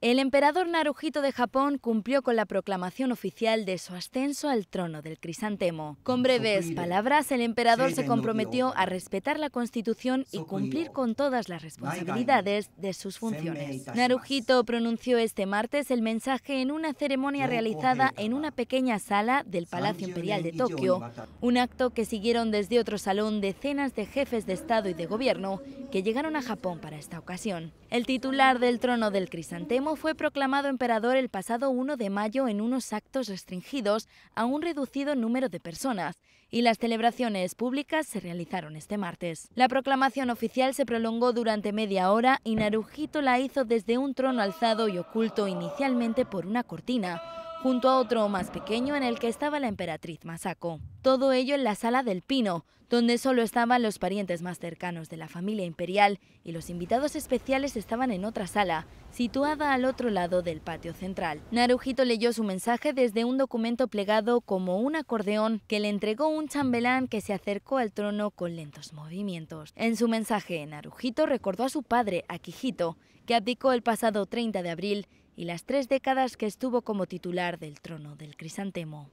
El emperador Naruhito de Japón cumplió con la proclamación oficial de su ascenso al trono del crisantemo. Con breves palabras, el emperador se comprometió a respetar la constitución y cumplir con todas las responsabilidades de sus funciones. Naruhito pronunció este martes el mensaje en una ceremonia realizada en una pequeña sala del Palacio Imperial de Tokio, un acto que siguieron desde otro salón decenas de jefes de Estado y de Gobierno que llegaron a Japón para esta ocasión. El titular del trono del crisantemo fue proclamado emperador el pasado 1 de mayo en unos actos restringidos a un reducido número de personas y las celebraciones públicas se realizaron este martes. La proclamación oficial se prolongó durante media hora y Narujito la hizo desde un trono alzado y oculto inicialmente por una cortina junto a otro más pequeño en el que estaba la emperatriz Masako. Todo ello en la sala del Pino, donde solo estaban los parientes más cercanos de la familia imperial y los invitados especiales estaban en otra sala, situada al otro lado del patio central. Narujito leyó su mensaje desde un documento plegado como un acordeón que le entregó un chambelán que se acercó al trono con lentos movimientos. En su mensaje, Narujito recordó a su padre, Akihito, que abdicó el pasado 30 de abril y las tres décadas que estuvo como titular del trono del crisantemo.